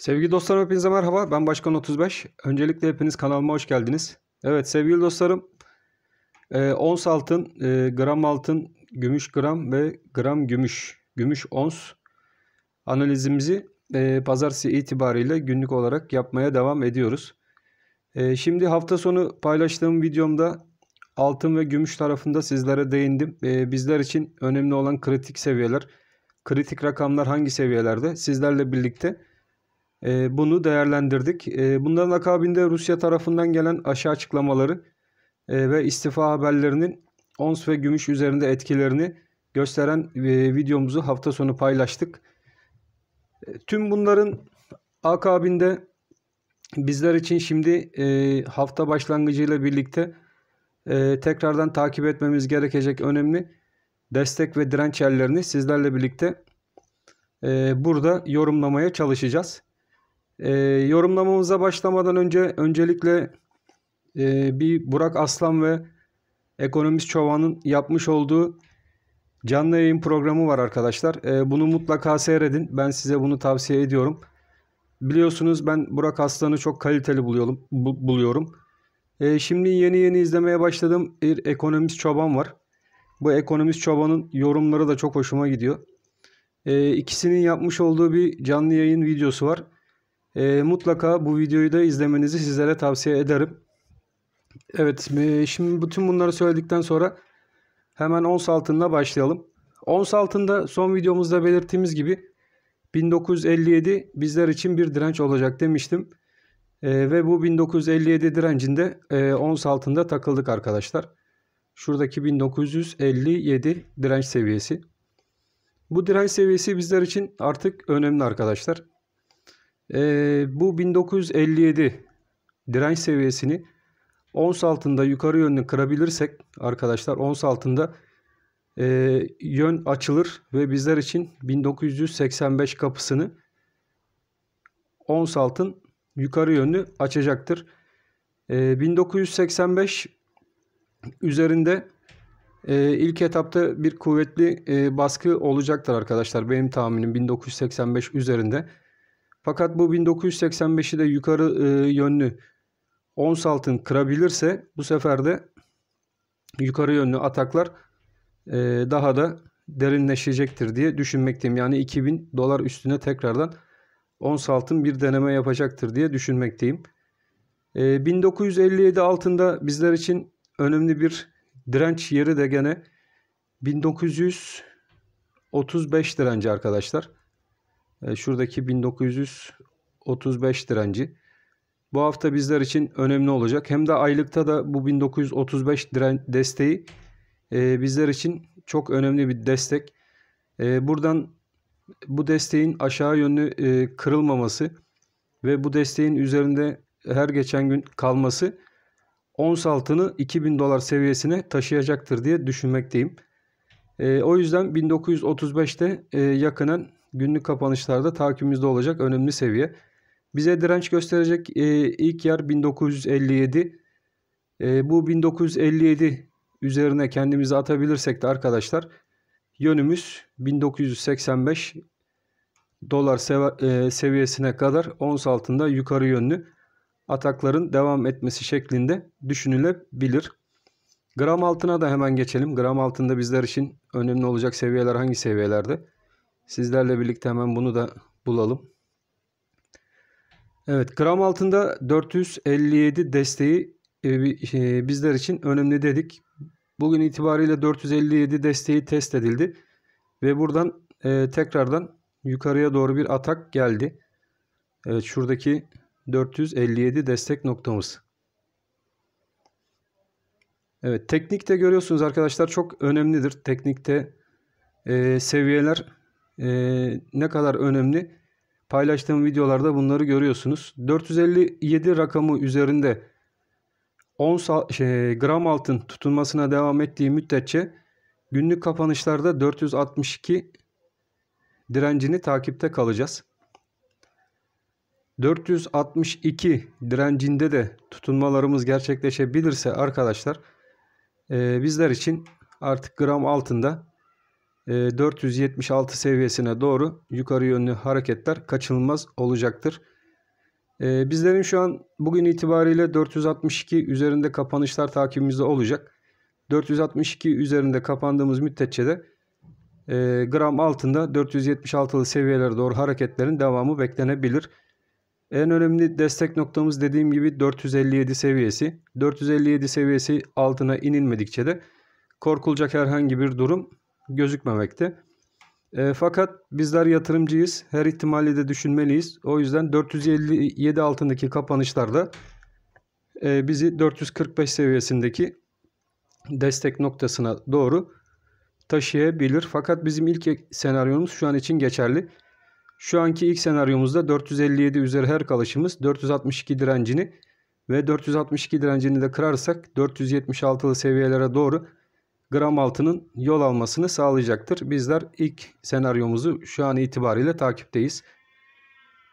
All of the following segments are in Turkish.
Sevgili dostlarım hepinize merhaba. Ben Başkan 35. Öncelikle hepiniz kanalıma hoş geldiniz. Evet sevgili dostlarım e, ons altın, e, gram altın, gümüş gram ve gram gümüş, gümüş ons analizimizi e, pazartesi itibariyle günlük olarak yapmaya devam ediyoruz. E, şimdi hafta sonu paylaştığım videomda altın ve gümüş tarafında sizlere değindim. E, bizler için önemli olan kritik seviyeler, kritik rakamlar hangi seviyelerde sizlerle birlikte ee, bunu değerlendirdik. E, bunların akabinde Rusya tarafından gelen aşağı açıklamaları e, ve istifa haberlerinin ons ve gümüş üzerinde etkilerini gösteren e, videomuzu hafta sonu paylaştık. E, tüm bunların akabinde bizler için şimdi hafta başlangıcıyla birlikte tekrardan takip etmemiz gerekecek önemli destek ve direnç yerlerini sizlerle birlikte burada yorumlamaya çalışacağız. E, yorumlamamıza başlamadan önce öncelikle e, bir Burak Aslan ve ekonomist Çoban'ın yapmış olduğu canlı yayın programı var arkadaşlar. E, bunu mutlaka seyredin. Ben size bunu tavsiye ediyorum. Biliyorsunuz ben Burak Aslan'ı çok kaliteli buluyorum. Bu, buluyorum. E, şimdi yeni yeni izlemeye başladığım bir ekonomist Çoban var. Bu ekonomist Çoban'ın yorumları da çok hoşuma gidiyor. E, ikisinin yapmış olduğu bir canlı yayın videosu var. E, mutlaka bu videoyu da izlemenizi sizlere tavsiye ederim. Evet e, şimdi bütün bunları söyledikten sonra hemen ons altınla başlayalım. Ons altında son videomuzda belirttiğimiz gibi 1957 bizler için bir direnç olacak demiştim. E, ve bu 1957 direncinde e, ons altında takıldık arkadaşlar. Şuradaki 1957 direnç seviyesi. Bu direnç seviyesi bizler için artık önemli arkadaşlar. E, bu 1957 direnç seviyesini ons altında yukarı yönlü kırabilirsek arkadaşlar ons altında e, yön açılır ve bizler için 1985 kapısını ons altın yukarı yönlü açacaktır. E, ee, 1985 üzerinde e, ilk etapta bir kuvvetli e, baskı olacaktır arkadaşlar. Benim tahminim 1985 üzerinde. Fakat bu 1985'i de yukarı e, yönlü ons altın kırabilirse bu sefer de yukarı yönlü ataklar e, daha da derinleşecektir diye düşünmekteyim. Yani 2000 dolar üstüne tekrardan ons altın bir deneme yapacaktır diye düşünmekteyim. E, 1957 altında bizler için önemli bir direnç yeri de gene 1935 direnci arkadaşlar. E, şuradaki 1935 direnci. Bu hafta bizler için önemli olacak. Hem de aylıkta da bu 1935 diren desteği e, bizler için çok önemli bir destek. E, buradan bu desteğin aşağı yönlü kırılmaması ve bu desteğin üzerinde her geçen gün kalması ons altını 2000 dolar seviyesine taşıyacaktır diye düşünmekteyim. E, o yüzden 1935'te e, günlük kapanışlarda takibimizde olacak önemli seviye. Bize direnç gösterecek e, ilk yer 1957. E, bu 1957 üzerine kendimizi atabilirsek de arkadaşlar yönümüz 1985 dolar e, seviyesine kadar ons altında yukarı yönlü atakların devam etmesi şeklinde düşünülebilir. Gram altına da hemen geçelim. Gram altında bizler için önemli olacak seviyeler hangi seviyelerde? Sizlerle birlikte hemen bunu da bulalım. Evet gram altında 457 desteği e, e, bizler için önemli dedik. Bugün itibariyle 457 desteği test edildi. Ve buradan e, tekrardan yukarıya doğru bir atak geldi. Evet şuradaki 457 destek noktamız. Evet teknikte görüyorsunuz arkadaşlar çok önemlidir. Teknikte e, seviyeler e, ne kadar önemli paylaştığım videolarda bunları görüyorsunuz. 457 rakamı üzerinde 10 şey, gram altın tutunmasına devam ettiği müddetçe günlük kapanışlarda 462 direncini takipte kalacağız. 462 direncinde de tutunmalarımız gerçekleşebilirse arkadaşlar e, bizler için artık gram altında 476 e, seviyesine doğru yukarı yönlü hareketler kaçınılmaz olacaktır. E, bizlerin şu an bugün itibariyle 462 üzerinde kapanışlar takibimizde olacak. 462 üzerinde kapandığımız müddetçe de e, gram altında 476'lı seviyelere doğru hareketlerin devamı beklenebilir. En önemli destek noktamız dediğim gibi 457 seviyesi. 457 seviyesi altına inilmedikçe de korkulacak herhangi bir durum gözükmemekte. E, fakat bizler yatırımcıyız. Her ihtimali de düşünmeliyiz. O yüzden 457 altındaki kapanışlarda e, bizi 445 seviyesindeki destek noktasına doğru taşıyabilir. Fakat bizim ilk senaryomuz şu an için geçerli. Şu anki ilk senaryomuzda 457 üzeri her kalışımız 462 direncini ve 462 direncini de kırarsak 476'lı seviyelere doğru gram altının yol almasını sağlayacaktır. Bizler ilk senaryomuzu şu an itibariyle takipteyiz.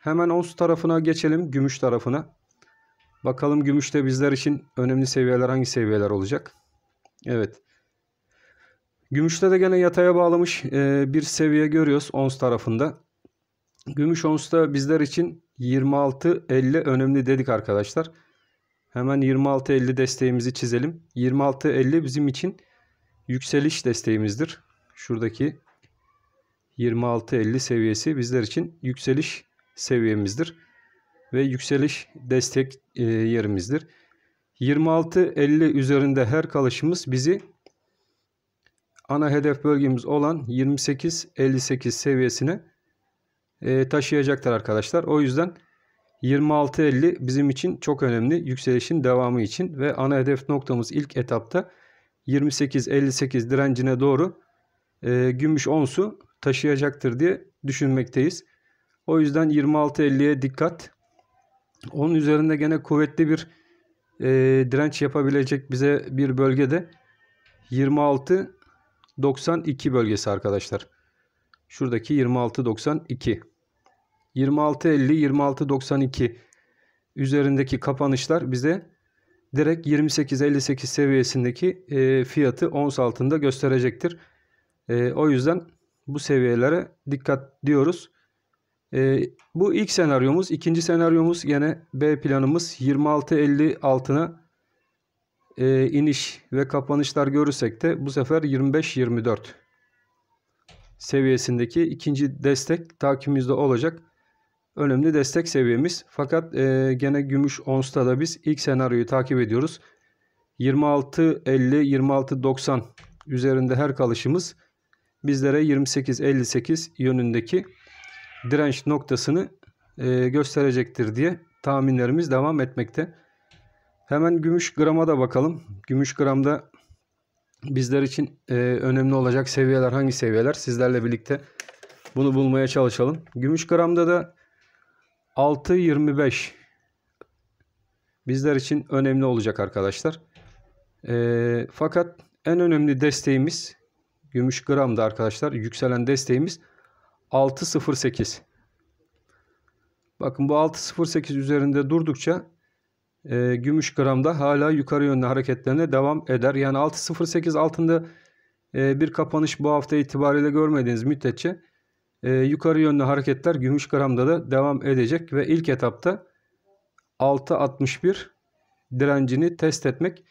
Hemen ons tarafına geçelim. Gümüş tarafına. Bakalım gümüşte bizler için önemli seviyeler hangi seviyeler olacak? Evet. Gümüşte de gene yataya bağlamış e, bir seviye görüyoruz ons tarafında. Gümüş onsta bizler için 26.50 önemli dedik arkadaşlar. Hemen 26.50 desteğimizi çizelim. 26.50 bizim için yükseliş desteğimizdir. Şuradaki 26.50 seviyesi bizler için yükseliş seviyemizdir ve yükseliş destek e, yerimizdir. 26.50 üzerinde her kalışımız bizi ana hedef bölgemiz olan 28.58 seviyesine e, taşıyacaktır arkadaşlar. O yüzden 26.50 bizim için çok önemli yükselişin devamı için ve ana hedef noktamız ilk etapta 28-58 direncine doğru e, gümüş onsu taşıyacaktır diye düşünmekteyiz. O yüzden 26-50'ye dikkat. Onun üzerinde gene kuvvetli bir e, direnç yapabilecek bize bir bölgede 26-92 bölgesi arkadaşlar. Şuradaki 26-92. 26-50, 26-92 üzerindeki kapanışlar bize direkt 28-58 seviyesindeki e, fiyatı ons altında gösterecektir. E, o yüzden bu seviyelere dikkat diyoruz. E, bu ilk senaryomuz. ikinci senaryomuz yine B planımız 26.50 altına e, iniş ve kapanışlar görürsek de bu sefer 25-24 seviyesindeki ikinci destek takibimizde olacak önemli destek seviyemiz. Fakat e, gene gümüş onsta da biz ilk senaryoyu takip ediyoruz. 26.50-26.90 üzerinde her kalışımız bizlere 28.58 yönündeki direnç noktasını e, gösterecektir diye tahminlerimiz devam etmekte. Hemen gümüş grama da bakalım. Gümüş gramda bizler için e, önemli olacak seviyeler hangi seviyeler sizlerle birlikte bunu bulmaya çalışalım. Gümüş gramda da 6.25 bizler için önemli olacak arkadaşlar. E, fakat en önemli desteğimiz gümüş gramda arkadaşlar yükselen desteğimiz 6.08. Bakın bu 6.08 üzerinde durdukça e, gümüş gramda hala yukarı yönlü hareketlerine devam eder. Yani 6.08 altında e, bir kapanış bu hafta itibariyle görmediğiniz müddetçe e, yukarı yönlü hareketler gümüş gramda da devam edecek ve ilk etapta 6.61 direncini test etmek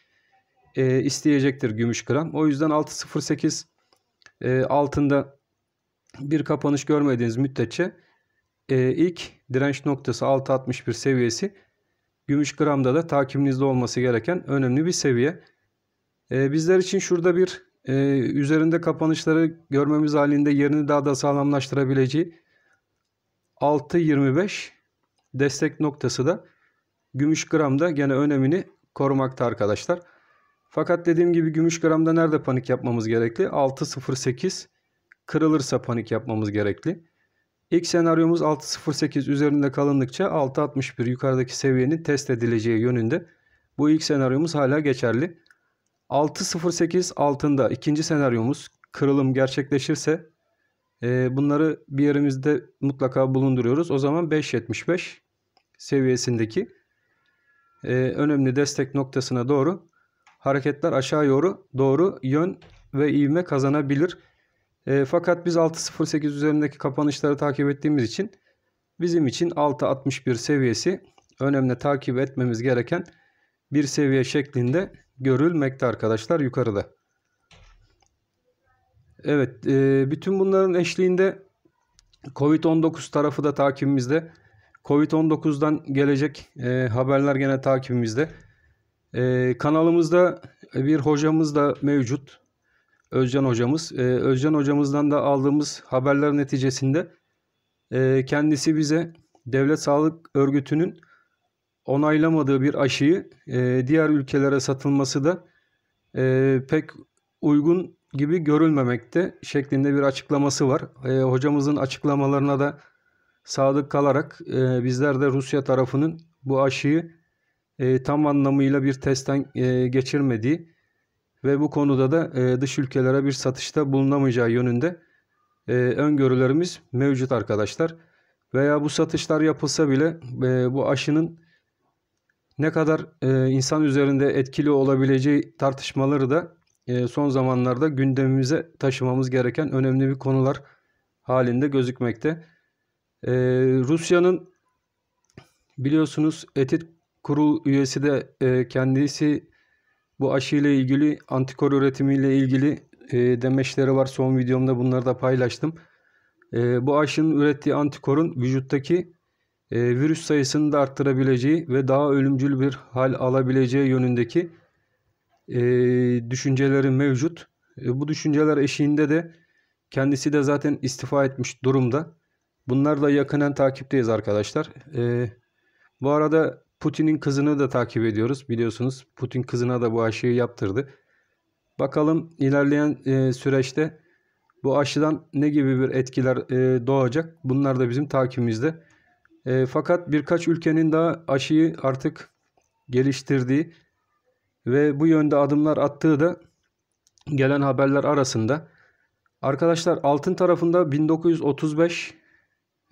e, isteyecektir gümüş gram. O yüzden 6.08 e, altında bir kapanış görmediğiniz müddetçe e, ilk direnç noktası 6.61 seviyesi gümüş gramda da takibinizde olması gereken önemli bir seviye. E, bizler için şurada bir e, üzerinde kapanışları görmemiz halinde yerini daha da sağlamlaştırabileceği 6.25 destek noktası da gümüş gramda gene önemini korumakta arkadaşlar. Fakat dediğim gibi gümüş gramda nerede panik yapmamız gerekli? 6.08 kırılırsa panik yapmamız gerekli. İlk senaryomuz 6.08 üzerinde kalındıkça 6.61 yukarıdaki seviyenin test edileceği yönünde. Bu ilk senaryomuz hala geçerli. 6.08 altında ikinci senaryomuz kırılım gerçekleşirse e, bunları bir yerimizde mutlaka bulunduruyoruz. O zaman 5.75 seviyesindeki e, önemli destek noktasına doğru hareketler aşağı yoru doğru yön ve ivme kazanabilir. E, fakat biz 6.08 üzerindeki kapanışları takip ettiğimiz için bizim için 6.61 seviyesi önemli takip etmemiz gereken bir seviye şeklinde görülmekte arkadaşlar yukarıda. Evet e, bütün bunların eşliğinde Covid-19 tarafı da takibimizde. Covid-19'dan gelecek e, haberler gene takibimizde. E, kanalımızda bir hocamız da mevcut. Özcan hocamız. E, Özcan hocamızdan da aldığımız haberler neticesinde e, kendisi bize Devlet Sağlık Örgütü'nün onaylamadığı bir aşıyı e, diğer ülkelere satılması da e, pek uygun gibi görülmemekte şeklinde bir açıklaması var. E, hocamızın açıklamalarına da sadık kalarak e, bizler de Rusya tarafının bu aşıyı e, tam anlamıyla bir testten e, geçirmediği ve bu konuda da e, dış ülkelere bir satışta bulunamayacağı yönünde e, öngörülerimiz mevcut arkadaşlar. Veya bu satışlar yapılsa bile e, bu aşının ne kadar e, insan üzerinde etkili olabileceği tartışmaları da e, son zamanlarda gündemimize taşımamız gereken önemli bir konular halinde gözükmekte. E, Rusya'nın biliyorsunuz etik kurul üyesi de e, kendisi bu aşıyla ilgili antikor üretimiyle ilgili e, demeçleri var. Son videomda bunları da paylaştım. E, bu aşının ürettiği antikorun vücuttaki e, virüs sayısını da arttırabileceği ve daha ölümcül bir hal alabileceği yönündeki e, düşünceleri mevcut. E, bu düşünceler eşiğinde de kendisi de zaten istifa etmiş durumda. Bunlar da yakından takipteyiz arkadaşlar. E, bu arada Putin'in kızını da takip ediyoruz biliyorsunuz. Putin kızına da bu aşıyı yaptırdı. Bakalım ilerleyen e, süreçte bu aşıdan ne gibi bir etkiler e, doğacak? Bunlar da bizim takibimizde. E, fakat birkaç ülkenin daha aşıyı artık geliştirdiği ve bu yönde adımlar attığı da gelen haberler arasında. Arkadaşlar altın tarafında 1935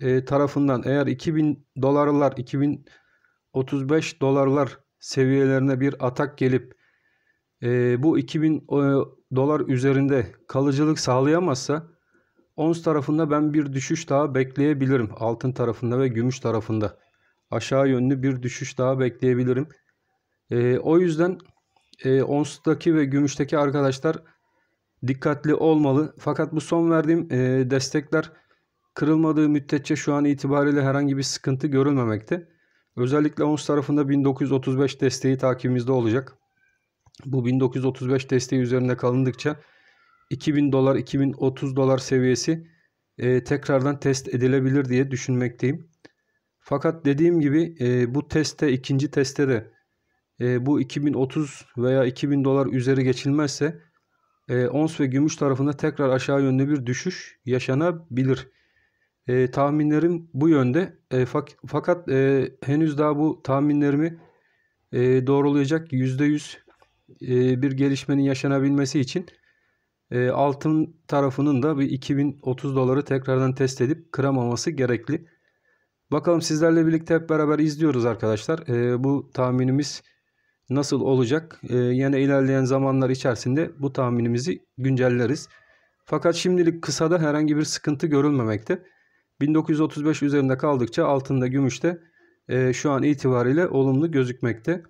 e, tarafından eğer 2000 dolarlar 2035 dolarlar seviyelerine bir atak gelip e, bu 2000 e, dolar üzerinde kalıcılık sağlayamazsa Ons tarafında ben bir düşüş daha bekleyebilirim. Altın tarafında ve gümüş tarafında. Aşağı yönlü bir düşüş daha bekleyebilirim. E, o yüzden e, ons'taki ve gümüşteki arkadaşlar dikkatli olmalı. Fakat bu son verdiğim e, destekler kırılmadığı müddetçe şu an itibariyle herhangi bir sıkıntı görülmemekte. Özellikle ons tarafında 1935 desteği takibimizde olacak. Bu 1935 desteği üzerinde kalındıkça 2000 dolar 2030 dolar seviyesi e, tekrardan test edilebilir diye düşünmekteyim. Fakat dediğim gibi e, bu teste, ikinci teste de e, bu 2030 veya 2000 dolar üzeri geçilmezse e, ons ve gümüş tarafında tekrar aşağı yönlü bir düşüş yaşanabilir. E, tahminlerim bu yönde. E, fak, fakat e, henüz daha bu tahminlerimi e, doğrulayacak %100 e, bir gelişmenin yaşanabilmesi için e, altın tarafının da bir 2030 doları tekrardan test edip kıramaması gerekli. Bakalım sizlerle birlikte hep beraber izliyoruz arkadaşlar. E, bu tahminimiz nasıl olacak? E, yine ilerleyen zamanlar içerisinde bu tahminimizi güncelleriz. Fakat şimdilik kısada herhangi bir sıkıntı görülmemekte. 1935 üzerinde kaldıkça altında gümüşte e, şu an itibariyle olumlu gözükmekte.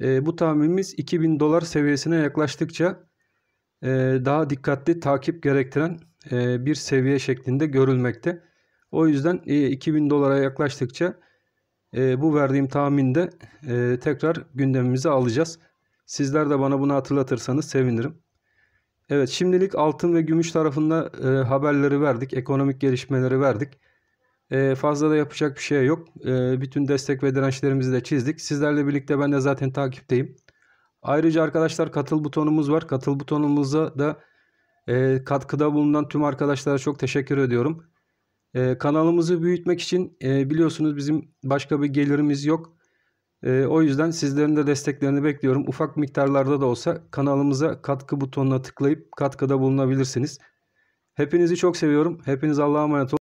E, bu tahminimiz 2000 dolar seviyesine yaklaştıkça e, daha dikkatli takip gerektiren e, bir seviye şeklinde görülmekte. O yüzden 2000 e, dolara yaklaştıkça bu verdiğim tahminde tekrar gündemimize alacağız. Sizler de bana bunu hatırlatırsanız sevinirim. Evet şimdilik altın ve gümüş tarafında haberleri verdik. Ekonomik gelişmeleri verdik. Fazla da yapacak bir şey yok. Bütün destek ve dirençlerimizi de çizdik. Sizlerle birlikte ben de zaten takipteyim. Ayrıca arkadaşlar katıl butonumuz var. Katıl butonumuzda da e, katkıda bulunan tüm arkadaşlara çok teşekkür ediyorum. E, kanalımızı büyütmek için e, biliyorsunuz bizim başka bir gelirimiz yok. E, o yüzden sizlerin de desteklerini bekliyorum. Ufak miktarlarda da olsa kanalımıza katkı butonuna tıklayıp katkıda bulunabilirsiniz. Hepinizi çok seviyorum. Hepiniz Allah'a emanet olun.